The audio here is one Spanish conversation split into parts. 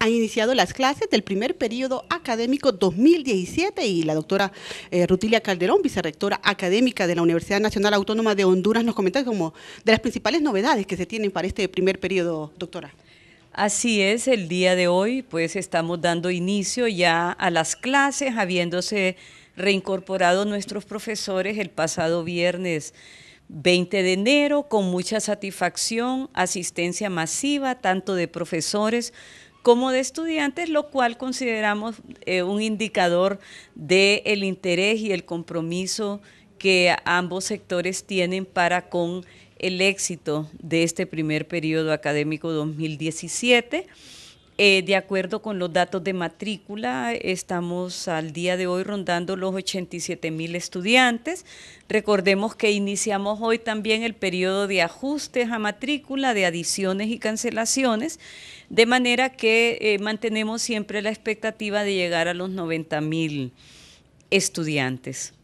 han iniciado las clases del primer periodo académico 2017 y la doctora eh, Rutilia Calderón, vicerrectora académica de la Universidad Nacional Autónoma de Honduras, nos comenta como de las principales novedades que se tienen para este primer periodo, doctora. Así es, el día de hoy pues estamos dando inicio ya a las clases, habiéndose reincorporado nuestros profesores el pasado viernes 20 de enero con mucha satisfacción, asistencia masiva tanto de profesores como de estudiantes, lo cual consideramos eh, un indicador del el interés y el compromiso que ambos sectores tienen para con el éxito de este primer periodo académico 2017. Eh, de acuerdo con los datos de matrícula, estamos al día de hoy rondando los 87 mil estudiantes. Recordemos que iniciamos hoy también el periodo de ajustes a matrícula, de adiciones y cancelaciones, de manera que eh, mantenemos siempre la expectativa de llegar a los 90 mil estudiantes.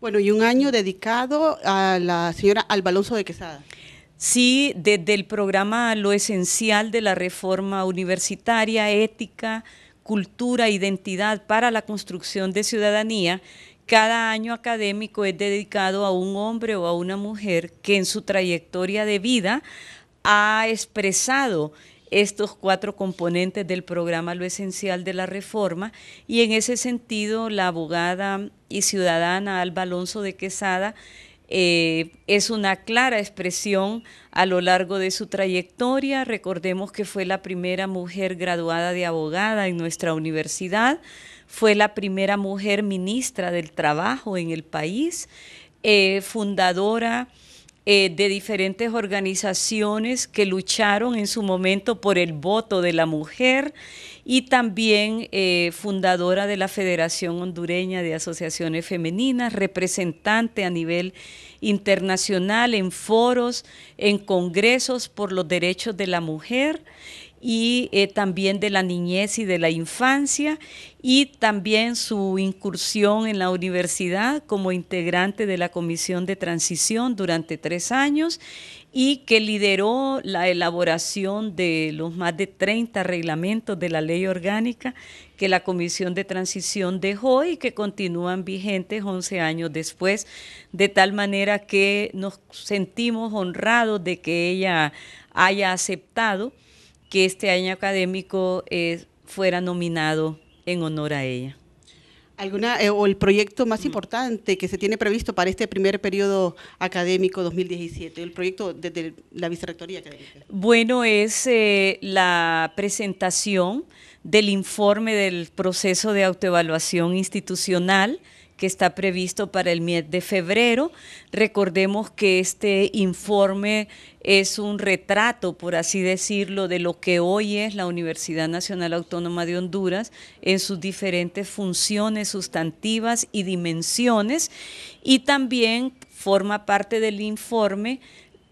Bueno, y un año dedicado a la señora Albalonso de Quesada. Sí, desde el programa Lo Esencial de la Reforma Universitaria, Ética, Cultura, Identidad para la Construcción de Ciudadanía, cada año académico es dedicado a un hombre o a una mujer que en su trayectoria de vida ha expresado estos cuatro componentes del programa Lo Esencial de la Reforma y en ese sentido la abogada y ciudadana Alba Alonso de Quesada eh, es una clara expresión a lo largo de su trayectoria. Recordemos que fue la primera mujer graduada de abogada en nuestra universidad, fue la primera mujer ministra del trabajo en el país, eh, fundadora eh, de diferentes organizaciones que lucharon en su momento por el voto de la mujer y también eh, fundadora de la Federación Hondureña de Asociaciones Femeninas, representante a nivel internacional en foros, en congresos por los derechos de la mujer y eh, también de la niñez y de la infancia y también su incursión en la universidad como integrante de la Comisión de Transición durante tres años y que lideró la elaboración de los más de 30 reglamentos de la ley orgánica que la Comisión de Transición dejó y que continúan vigentes 11 años después, de tal manera que nos sentimos honrados de que ella haya aceptado que este año académico es eh, fuera nominado en honor a ella. ¿Alguna, eh, o el proyecto más mm. importante que se tiene previsto para este primer periodo académico 2017, el proyecto desde de la Vicerrectoría Académica? Bueno, es eh, la presentación del informe del proceso de autoevaluación institucional que está previsto para el mes de febrero. Recordemos que este informe es un retrato, por así decirlo, de lo que hoy es la Universidad Nacional Autónoma de Honduras en sus diferentes funciones sustantivas y dimensiones. Y también forma parte del informe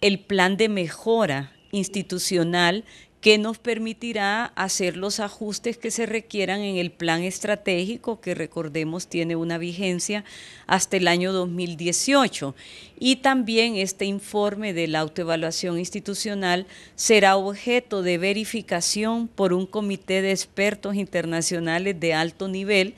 el plan de mejora institucional que nos permitirá hacer los ajustes que se requieran en el plan estratégico que recordemos tiene una vigencia hasta el año 2018. Y también este informe de la autoevaluación institucional será objeto de verificación por un comité de expertos internacionales de alto nivel,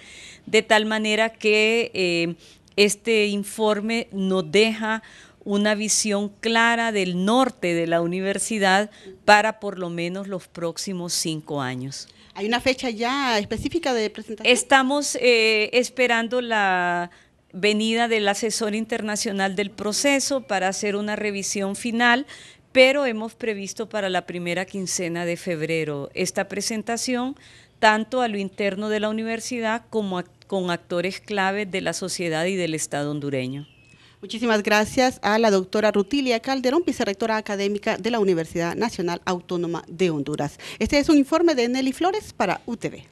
de tal manera que eh, este informe nos deja una visión clara del norte de la universidad para por lo menos los próximos cinco años. ¿Hay una fecha ya específica de presentación? Estamos eh, esperando la venida del asesor internacional del proceso para hacer una revisión final, pero hemos previsto para la primera quincena de febrero esta presentación, tanto a lo interno de la universidad como con actores clave de la sociedad y del Estado hondureño. Muchísimas gracias a la doctora Rutilia Calderón, vicerectora académica de la Universidad Nacional Autónoma de Honduras. Este es un informe de Nelly Flores para UTV.